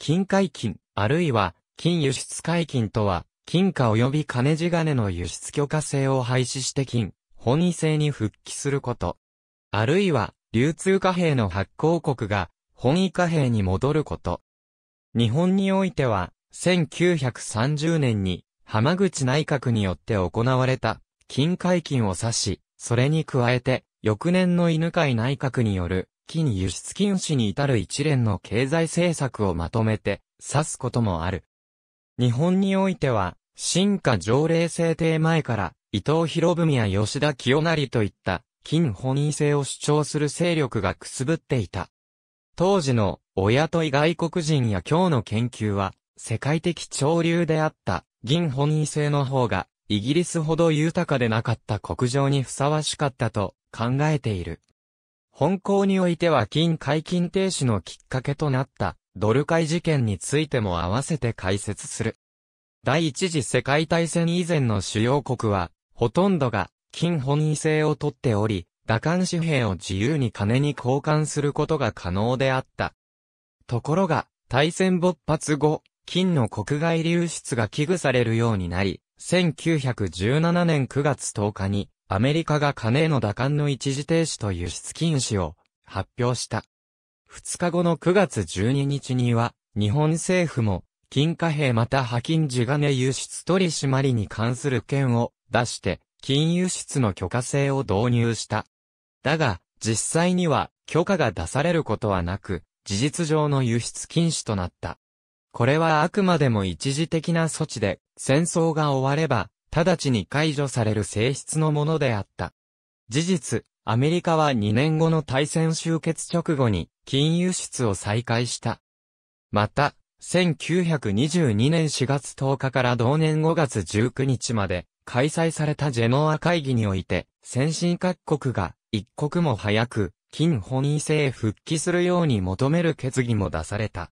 金解禁、あるいは、金輸出解禁とは、金貨及び金地金の輸出許可制を廃止して金、本位制に復帰すること。あるいは、流通貨幣の発行国が、本位貨幣に戻ること。日本においては、1930年に、浜口内閣によって行われた、金解禁を指し、それに加えて、翌年の犬飼内閣による、近輸出禁止に至る一連の経済政策をまとめて指すこともある。日本においては、新化条例制定前から伊藤博文や吉田清成といった金本位制を主張する勢力がくすぶっていた。当時の親とい外国人や今日の研究は世界的潮流であった銀本位制の方がイギリスほど豊かでなかった国情にふさわしかったと考えている。本校においては金解禁停止のきっかけとなったドル買い事件についても合わせて解説する。第一次世界大戦以前の主要国は、ほとんどが金本位制をとっており、打艦紙幣を自由に金に交換することが可能であった。ところが、大戦勃発後、金の国外流出が危惧されるようになり、1917年9月10日に、アメリカが金への打艦の一時停止と輸出禁止を発表した。2日後の9月12日には、日本政府も、金貨幣また派金地金輸出取締りに関する件を出して、金輸出の許可制を導入した。だが、実際には許可が出されることはなく、事実上の輸出禁止となった。これはあくまでも一時的な措置で、戦争が終われば、直ちに解除される性質のものであった。事実、アメリカは2年後の大戦終結直後に金融出を再開した。また、1922年4月10日から同年5月19日まで開催されたジェノア会議において、先進各国が一刻も早く金本位制へ復帰するように求める決議も出された。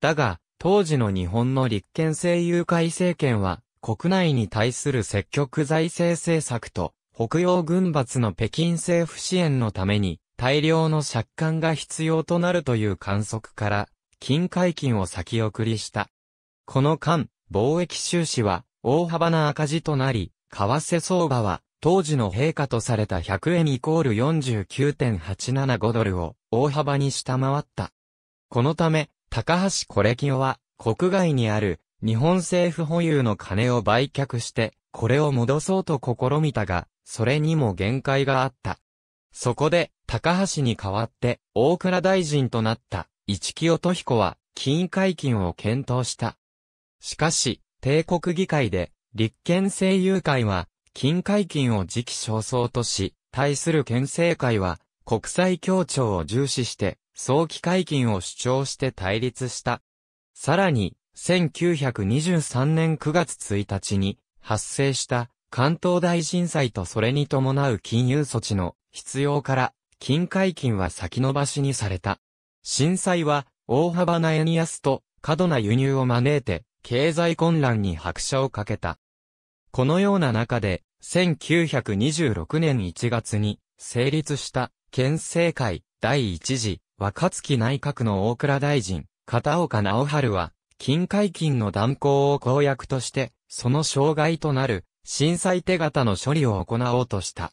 だが、当時の日本の立憲政友会政権は国内に対する積極財政政策と、北洋軍閥の北京政府支援のために、大量の借款が必要となるという観測から、金解禁を先送りした。この間、貿易収支は大幅な赤字となり、為替相場は当時の陛下とされた100円イコール49.875ドルを大幅に下回った。このため、高橋コレキオは国外にある日本政府保有の金を売却して、これを戻そうと試みたが、それにも限界があった。そこで、高橋に代わって、大倉大臣となった、市木乙彦は、金解禁を検討した。しかし、帝国議会で、立憲政友会は、金解禁を時期尚早とし、対する憲政会は、国際協調を重視して、早期解禁を主張して対立した。さらに、1923年9月1日に発生した関東大震災とそれに伴う金融措置の必要から金解禁は先延ばしにされた。震災は大幅な円安と過度な輸入を招いて経済混乱に拍車をかけた。このような中で1926年1月に成立した県政会第一次若月内閣の大倉大臣片岡直春は金解禁の断行を公約として、その障害となる、震災手形の処理を行おうとした。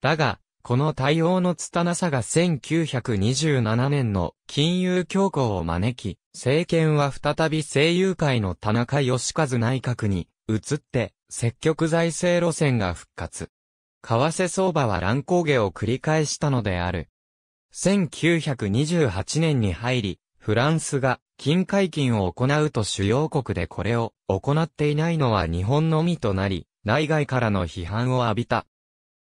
だが、この対応の拙さが1927年の金融恐慌を招き、政権は再び政友会の田中義和内閣に移って、積極財政路線が復活。為替相場は乱高下を繰り返したのである。1928年に入り、フランスが金解禁を行うと主要国でこれを行っていないのは日本のみとなり、内外からの批判を浴びた。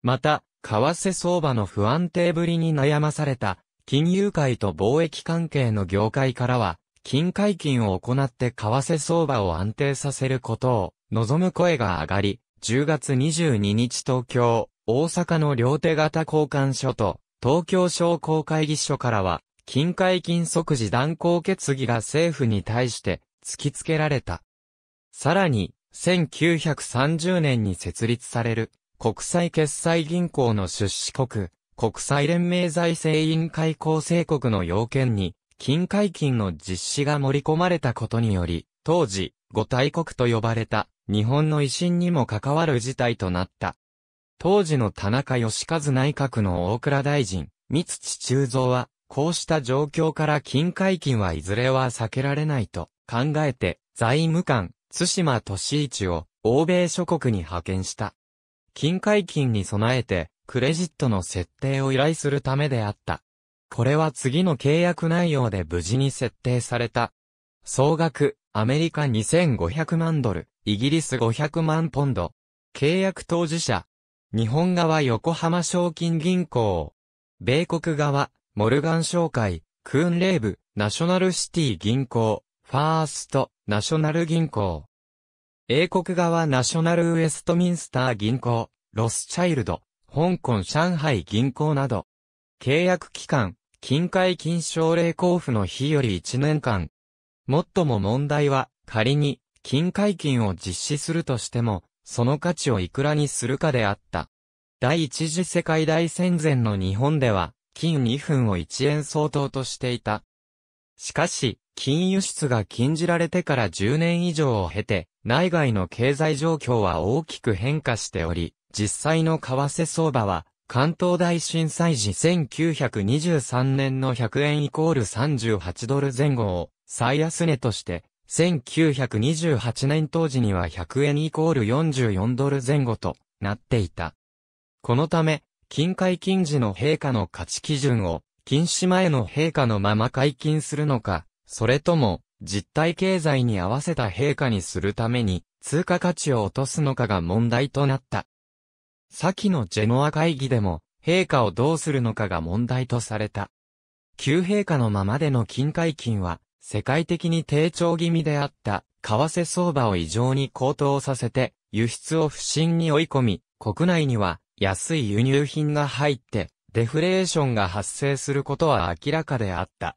また、為替相場の不安定ぶりに悩まされた、金融界と貿易関係の業界からは、金解禁を行って為替相場を安定させることを望む声が上がり、10月22日東京、大阪の両手型交換所と東京商工会議所からは、金解禁即時断交決議が政府に対して突きつけられた。さらに、1930年に設立される国際決済銀行の出資国、国際連盟財政委員会構成国の要件に、金解金の実施が盛り込まれたことにより、当時、五大国と呼ばれた日本の維新にも関わる事態となった。当時の田中義和内閣の大倉大臣、三土中蔵は、こうした状況から金解禁はいずれは避けられないと考えて、財務官、津島敏一を欧米諸国に派遣した。金解禁に備えて、クレジットの設定を依頼するためであった。これは次の契約内容で無事に設定された。総額、アメリカ2500万ドル、イギリス500万ポンド。契約当事者。日本側横浜賞金銀行。米国側、モルガン商会、クーンレーブ、ナショナルシティ銀行、ファースト、ナショナル銀行。英国側ナショナルウエストミンスター銀行、ロスチャイルド、香港上海銀行など。契約期間、近海金奨励交付の日より1年間。もっとも問題は、仮に、金海金を実施するとしても、その価値をいくらにするかであった。第一次世界大戦前の日本では、金2分を1円相当としていた。しかし、金輸出が禁じられてから10年以上を経て、内外の経済状況は大きく変化しており、実際の為替相場は、関東大震災時1923年の100円イコール38ドル前後を最安値として、1928年当時には100円イコール44ドル前後となっていた。このため、近海近時の陛下の価値基準を、禁止前の陛下のまま解禁するのか、それとも、実体経済に合わせた陛下にするために、通貨価値を落とすのかが問題となった。先のジェノア会議でも、陛下をどうするのかが問題とされた。旧陛下のままでの金解禁は、世界的に低調気味であった、為替相場を異常に高騰させて、輸出を不振に追い込み、国内には、安い輸入品が入って、デフレーションが発生することは明らかであった。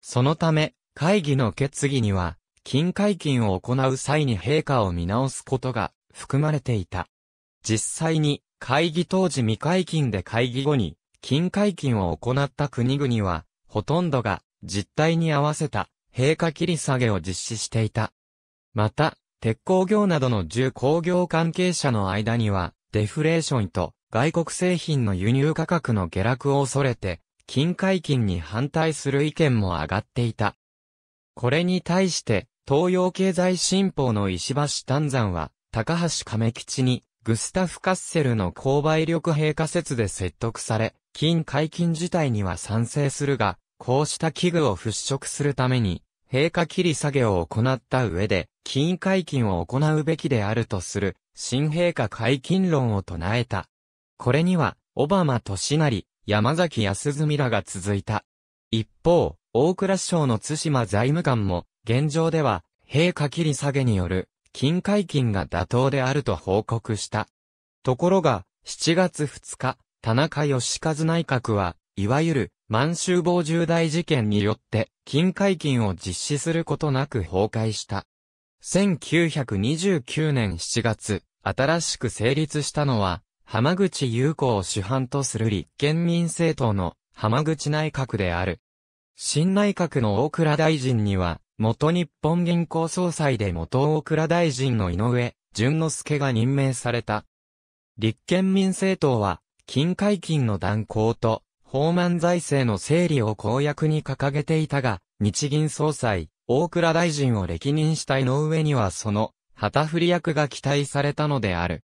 そのため、会議の決議には、金解禁を行う際に陛下を見直すことが含まれていた。実際に、会議当時未解禁で会議後に、金解禁を行った国々は、ほとんどが実態に合わせた陛下切り下げを実施していた。また、鉄鋼業などの重工業関係者の間には、デフレーションと外国製品の輸入価格の下落を恐れて、金解禁に反対する意見も上がっていた。これに対して、東洋経済新報の石橋丹山は、高橋亀吉に、グスタフ・カッセルの購買力閉鎖説で説得され、金解禁自体には賛成するが、こうした器具を払拭するために、陛下切り下げを行った上で、金解禁を行うべきであるとする新陛下解禁論を唱えた。これには、オ小浜利成、山崎康澄らが続いた。一方、大蔵省の津島財務官も、現状では、陛下切り下げによる、金解禁が妥当であると報告した。ところが、7月2日、田中義和内閣は、いわゆる、満州防重大事件によって、金解禁を実施することなく崩壊した。1929年7月、新しく成立したのは、浜口優子を主犯とする立憲民政党の浜口内閣である。新内閣の大倉大臣には、元日本銀行総裁で元大倉大臣の井上、淳之介が任命された。立憲民政党は、金解禁の断行と、法満財政の整理を公約に掲げていたが、日銀総裁、大倉大臣を歴任した井上にはその、旗振り役が期待されたのである。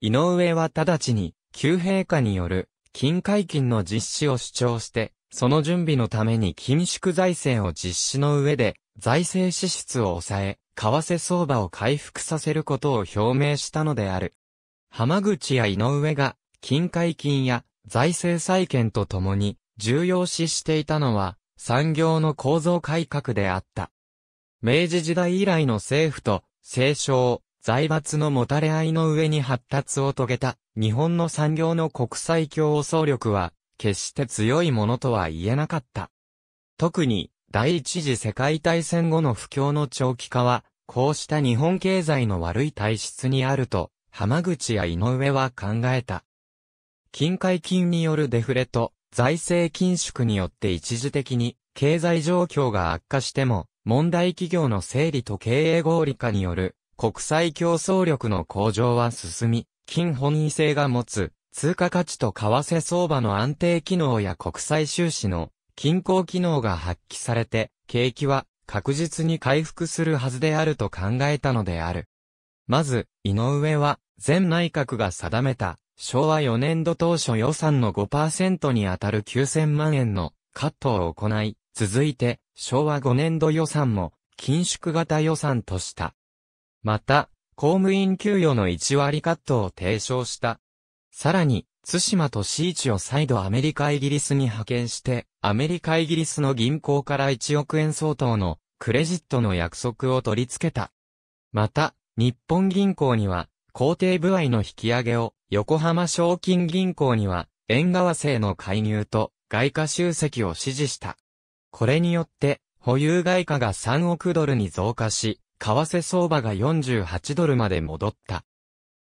井上は直ちに、旧陛下による、金解禁の実施を主張して、その準備のために緊縮財政を実施の上で、財政支出を抑え、為替相場を回復させることを表明したのである。浜口や井上が、金解禁や財政再建とともに、重要視していたのは、産業の構造改革であった。明治時代以来の政府と政商、財閥のもたれ合いの上に発達を遂げた日本の産業の国際競争力は決して強いものとは言えなかった。特に第一次世界大戦後の不況の長期化はこうした日本経済の悪い体質にあると浜口や井上は考えた。近海金によるデフレと財政緊縮によって一時的に経済状況が悪化しても、問題企業の整理と経営合理化による国際競争力の向上は進み、金本位制が持つ通貨価値と為替相場の安定機能や国際収支の均衡機能が発揮されて、景気は確実に回復するはずであると考えたのである。まず、井上は、前内閣が定めた昭和4年度当初予算の5%にあたる9000万円のカットを行い、続いて昭和5年度予算も緊縮型予算とした。また、公務員給与の1割カットを提唱した。さらに、津島と市一を再度アメリカイギリスに派遣して、アメリカイギリスの銀行から1億円相当のクレジットの約束を取り付けた。また、日本銀行には、工程部合の引き上げを横浜賞金銀行には、縁側制の介入と外貨集積を支持した。これによって、保有外貨が3億ドルに増加し、為替相場が48ドルまで戻った。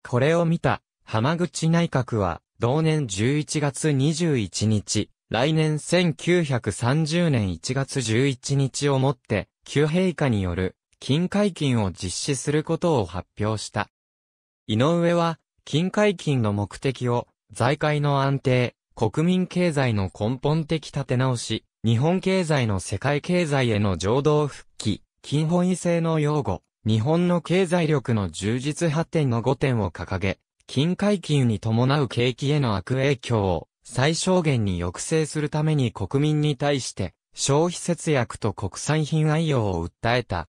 これを見た、浜口内閣は、同年11月21日、来年1930年1月11日をもって、旧陛下による、金解禁を実施することを発表した。井上は、金解金の目的を、財界の安定、国民経済の根本的立て直し、日本経済の世界経済への情動復帰、金本位制の擁護、日本の経済力の充実発展の5点を掲げ、金解禁に伴う景気への悪影響を最小限に抑制するために国民に対して消費節約と国産品愛用を訴えた。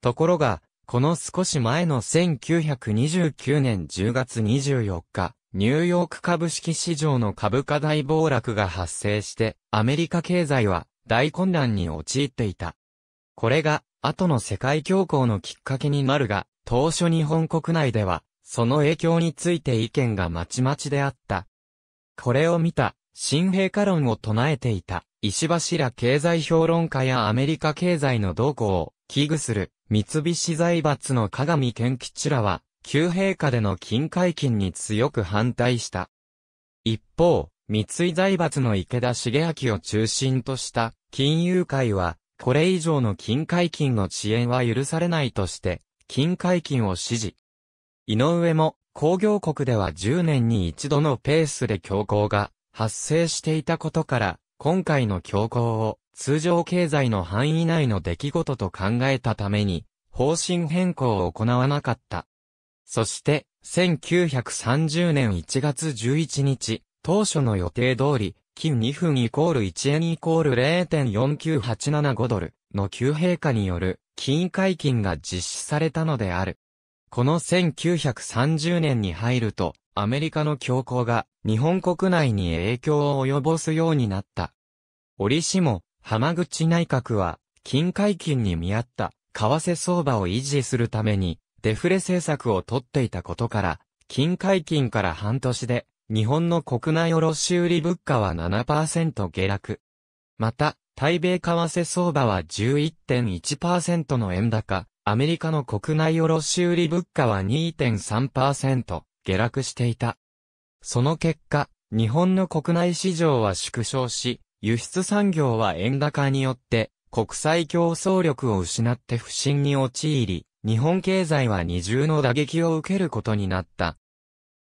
ところが、この少し前の1929年10月24日、ニューヨーク株式市場の株価大暴落が発生して、アメリカ経済は大混乱に陥っていた。これが、後の世界恐慌のきっかけになるが、当初日本国内では、その影響について意見がまちまちであった。これを見た、新兵科論を唱えていた、石柱経済評論家やアメリカ経済の動向を危惧する三菱財閥の加賀見健吉らは、旧陛下での金解禁に強く反対した。一方、三井財閥の池田茂明を中心とした金融界は、これ以上の金解禁の遅延は許されないとして、金解禁を支持。井上も、工業国では10年に一度のペースで強行が発生していたことから、今回の強行を通常経済の範囲内の出来事と考えたために、方針変更を行わなかった。そして、1930年1月11日、当初の予定通り、金2分イコール1円イコール0.49875ドルの急陛下による金解禁が実施されたのである。この1930年に入ると、アメリカの強行が日本国内に影響を及ぼすようになった。折しも、浜口内閣は、金解禁に見合った、為替相場を維持するために、デフレ政策をとっていたことから、金解禁から半年で、日本の国内卸売物価は7%下落。また、対米為替相場は11.1%の円高、アメリカの国内卸売物価は2.3%下落していた。その結果、日本の国内市場は縮小し、輸出産業は円高によって国際競争力を失って不振に陥り、日本経済は二重の打撃を受けることになった。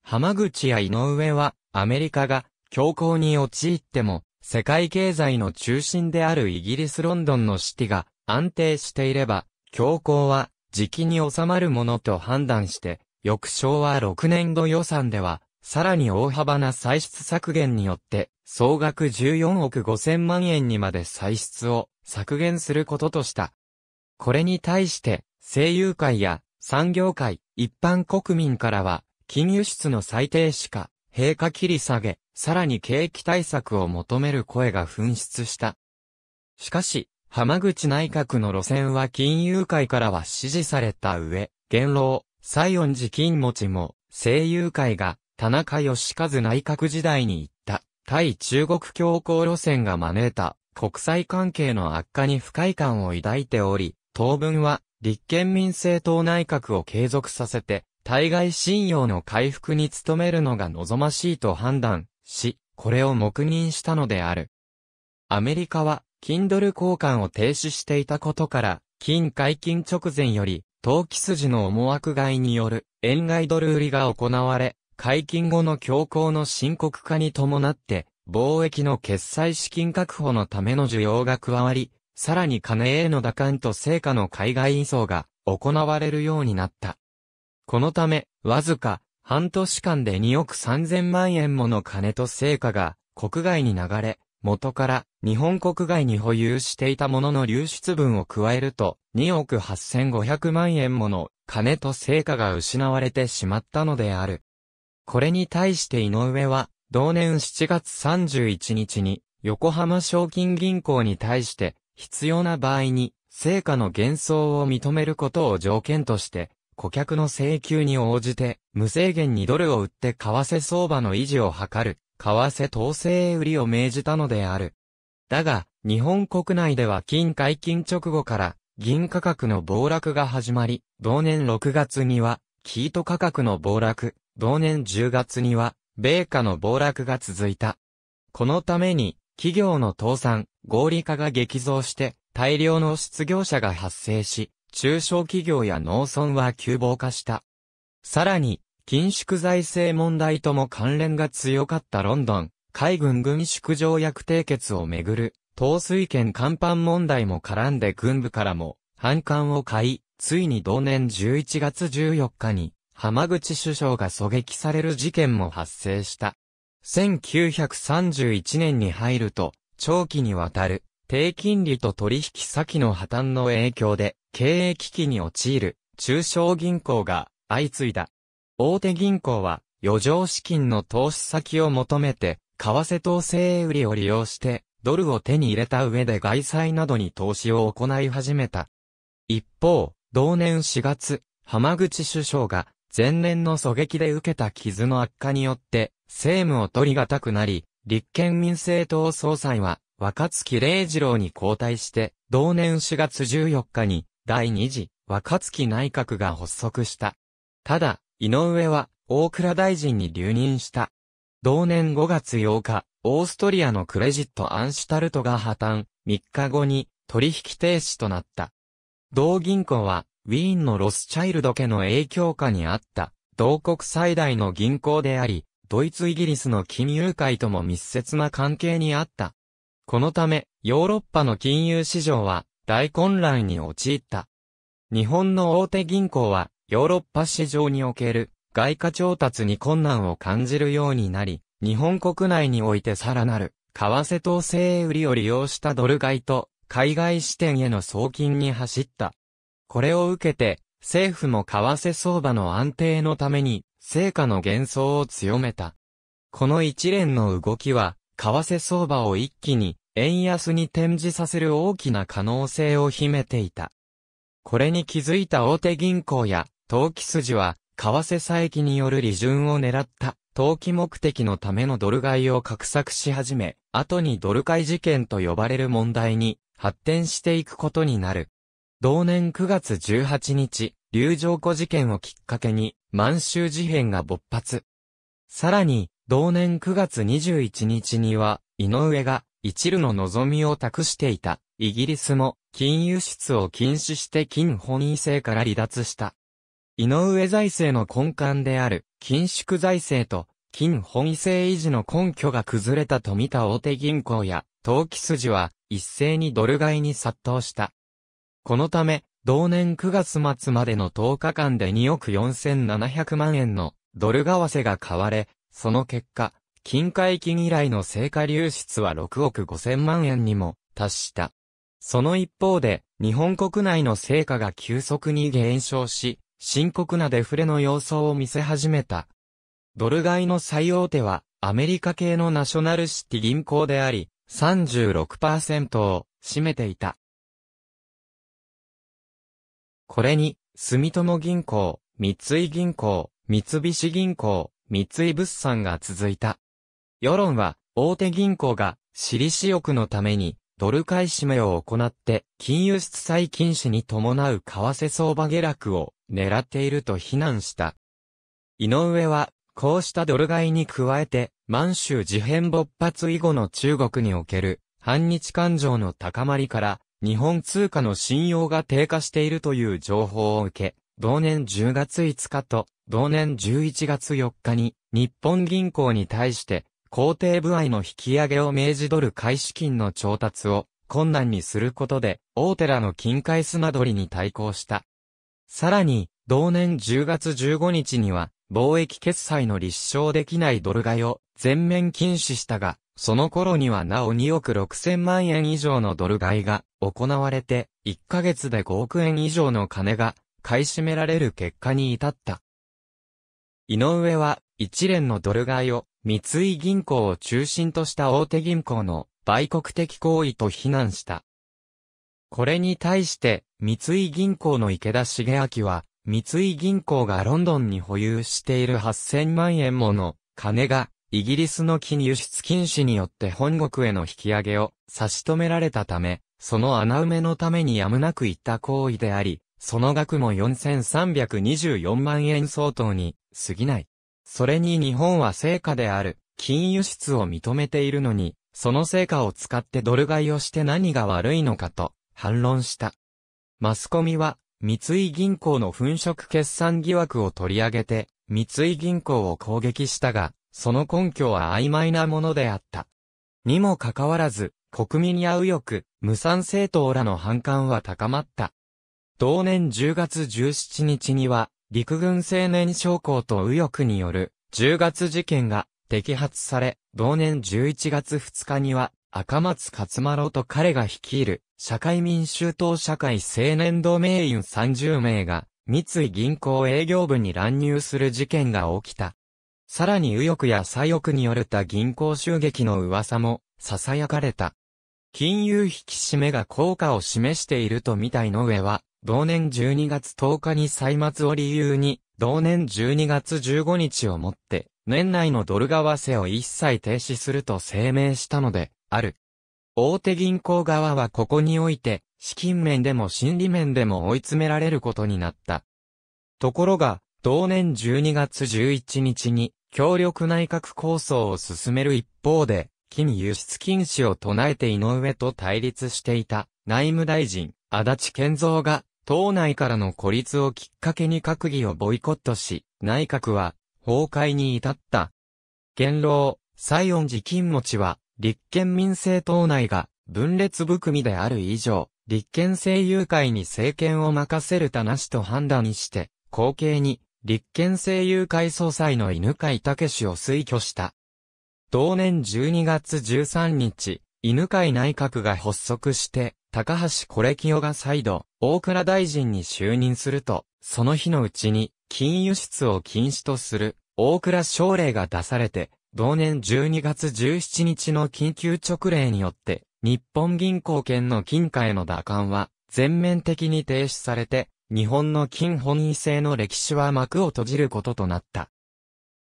浜口や井上は、アメリカが強行に陥っても、世界経済の中心であるイギリス・ロンドンのシティが安定していれば、強行は時期に収まるものと判断して、翌昭和6年度予算では、さらに大幅な歳出削減によって、総額14億5000万円にまで歳出を削減することとした。これに対して、声優界や産業界、一般国民からは、金輸出の最低しか、陛下切り下げ、さらに景気対策を求める声が噴出した。しかし、浜口内閣の路線は金融界からは支持された上、元老、西園寺金持ちも、声優会が、田中義和内閣時代に行った、対中国強硬路線が招いた、国際関係の悪化に不快感を抱いており、当分は、立憲民政党内閣を継続させて、対外信用の回復に努めるのが望ましいと判断し、これを黙認したのである。アメリカは、金ドル交換を停止していたことから、金解禁直前より、投機筋の思惑外による円外ドル売りが行われ、解禁後の強行の深刻化に伴って、貿易の決済資金確保のための需要が加わり、さらに金への打艦と成果の海外移送が行われるようになった。このため、わずか半年間で2億3000万円もの金と成果が国外に流れ、元から日本国外に保有していたものの流出分を加えると2億8500万円もの金と成果が失われてしまったのである。これに対して井上は同年7月31日に横浜賞金銀行に対して必要な場合に成果の減想を認めることを条件として顧客の請求に応じて無制限にドルを売って為替相場の維持を図る為替統制売りを命じたのである。だが、日本国内では金解禁直後から銀価格の暴落が始まり、同年6月には、キート価格の暴落、同年10月には、米価の暴落が続いた。このために、企業の倒産、合理化が激増して、大量の失業者が発生し、中小企業や農村は急暴化した。さらに、緊縮財政問題とも関連が強かったロンドン、海軍軍縮条約締結をめぐる、統水権甲板問題も絡んで軍部からも、反感を買い、ついに同年11月14日に、浜口首相が狙撃される事件も発生した。1931年に入ると、長期にわたる、低金利と取引先の破綻の影響で、経営危機に陥る、中小銀行が相次いだ。大手銀行は、余剰資金の投資先を求めて、為替統制売りを利用して、ドルを手に入れた上で外債などに投資を行い始めた。一方、同年4月、浜口首相が、前年の狙撃で受けた傷の悪化によって、政務を取りがたくなり、立憲民政党総裁は、若月礼二郎に交代して、同年4月14日に、第2次、若月内閣が発足した。ただ、井上は、大倉大臣に留任した。同年5月8日、オーストリアのクレジット・アンシュタルトが破綻、3日後に取引停止となった。同銀行は、ウィーンのロスチャイルド家の影響下にあった、同国最大の銀行であり、ドイツ・イギリスの金融界とも密接な関係にあった。このため、ヨーロッパの金融市場は大混乱に陥った。日本の大手銀行は、ヨーロッパ市場における外貨調達に困難を感じるようになり、日本国内においてさらなる為替統制売りを利用したドル買いと海外支店への送金に走った。これを受けて政府も為替相場の安定のために成果の幻想を強めた。この一連の動きは為替相場を一気に円安に転じさせる大きな可能性を秘めていた。これに気づいた大手銀行や投機筋は、為替差益による利潤を狙った、投機目的のためのドル買いを画策し始め、後にドル買い事件と呼ばれる問題に発展していくことになる。同年9月18日、流浄湖事件をきっかけに、満州事変が勃発。さらに、同年9月21日には、井上が、一縷の望みを託していた、イギリスも、金融出を禁止して金本位制から離脱した。井上財政の根幹である、緊縮財政と、金本位制維持の根拠が崩れたと見た大手銀行や、投機筋は、一斉にドル買いに殺到した。このため、同年9月末までの10日間で2億4700万円のドル為替が買われ、その結果、金塊金以来の成果流出は6億5000万円にも達した。その一方で、日本国内の成果が急速に減少し、深刻なデフレの様相を見せ始めた。ドル買いの最大手は、アメリカ系のナショナルシティ銀行であり、36%を占めていた。これに、住友銀行、三井銀行、三菱銀行、三井物産が続いた。世論は、大手銀行が、私利私欲のために、ドル買い占めを行って、金融出債禁止に伴う為替相場下落を狙っていると非難した。井上は、こうしたドル買いに加えて、満州事変勃発以後の中国における、反日感情の高まりから、日本通貨の信用が低下しているという情報を受け、同年10月5日と同年11月4日に日本銀行に対して皇帝部合の引き上げを命じ取る買資金の調達を困難にすることで、大寺の金塊砂取りに対抗した。さらに、同年10月15日には、貿易決済の立証できないドル買いを全面禁止したが、その頃にはなお2億6千万円以上のドル買いが行われて、1ヶ月で5億円以上の金が買い占められる結果に至った。井上は一連のドル買いを三井銀行を中心とした大手銀行の売国的行為と非難した。これに対して三井銀行の池田茂明は、三井銀行がロンドンに保有している8000万円もの金がイギリスの金輸出禁止によって本国への引き上げを差し止められたため、その穴埋めのためにやむなく行った行為であり、その額も4324万円相当に過ぎない。それに日本は成果である、金輸出を認めているのに、その成果を使ってドル買いをして何が悪いのかと、反論した。マスコミは、三井銀行の粉飾決算疑惑を取り上げて、三井銀行を攻撃したが、その根拠は曖昧なものであった。にもかかわらず、国民や右翼、無産政党らの反感は高まった。同年10月17日には、陸軍青年将校と右翼による10月事件が摘発され、同年11月2日には赤松勝丸と彼が率いる社会民衆党社会青年同盟員30名が三井銀行営業部に乱入する事件が起きた。さらに右翼や左翼による他銀行襲撃の噂も囁かれた。金融引き締めが効果を示していると見た井上は、同年12月10日に歳末を理由に、同年12月15日をもって、年内のドル為替を一切停止すると声明したので、ある。大手銀行側はここにおいて、資金面でも心理面でも追い詰められることになった。ところが、同年12月11日に、強力内閣構想を進める一方で、金輸出禁止を唱えて井上と対立していた、内務大臣、足立健三が、党内からの孤立をきっかけに閣議をボイコットし、内閣は崩壊に至った。元老、西恩寺金持ちは、立憲民政党内が分裂含みである以上、立憲政友会に政権を任せるたなしと判断して、後継に立憲政友会総裁の犬飼武を推挙した。同年12月13日、犬飼内閣が発足して、高橋コレキオが再度、大倉大臣に就任すると、その日のうちに、金輸出を禁止とする、大倉省令が出されて、同年12月17日の緊急直令によって、日本銀行券の金貨への打艦は、全面的に停止されて、日本の金本位制の歴史は幕を閉じることとなった。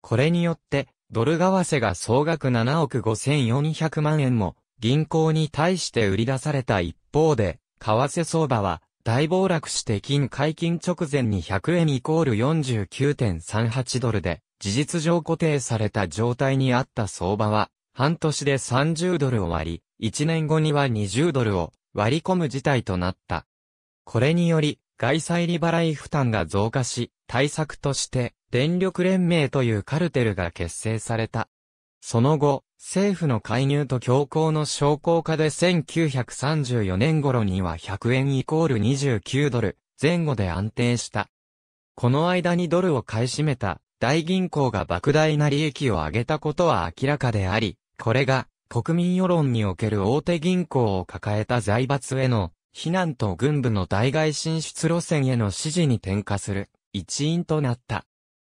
これによって、ドル為替が総額7億5400万円も、銀行に対して売り出された一方で、為替相場は大暴落して金解禁直前に100円イコール49.38ドルで、事実上固定された状態にあった相場は、半年で30ドルを割り、1年後には20ドルを割り込む事態となった。これにより、外債利払い負担が増加し、対策として、電力連盟というカルテルが結成された。その後、政府の介入と強行の商工化で1934年頃には100円イコール29ドル前後で安定した。この間にドルを買い占めた大銀行が莫大な利益を上げたことは明らかであり、これが国民世論における大手銀行を抱えた財閥への非難と軍部の大外進出路線への支持に転嫁する一因となった。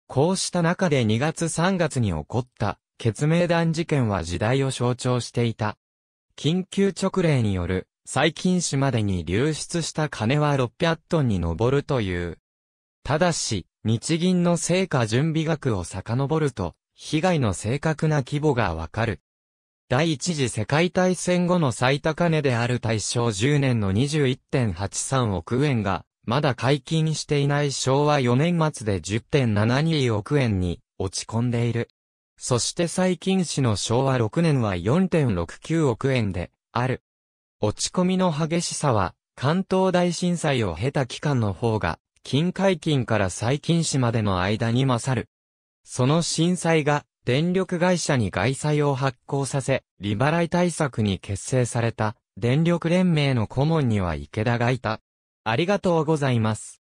こうした中で2月3月に起こった決明弾事件は時代を象徴していた。緊急直令による最近市までに流出した金は600トンに上るという。ただし、日銀の成果準備額を遡ると、被害の正確な規模がわかる。第一次世界大戦後の最高値である大正10年の21.83億円が、まだ解禁していない昭和4年末で10.72億円に落ち込んでいる。そして最近市の昭和6年は4.69億円で、ある。落ち込みの激しさは、関東大震災を経た期間の方が、近海近から最近市までの間に勝る。その震災が、電力会社に外債を発行させ、利払い対策に結成された、電力連盟の顧問には池田がいた。ありがとうございます。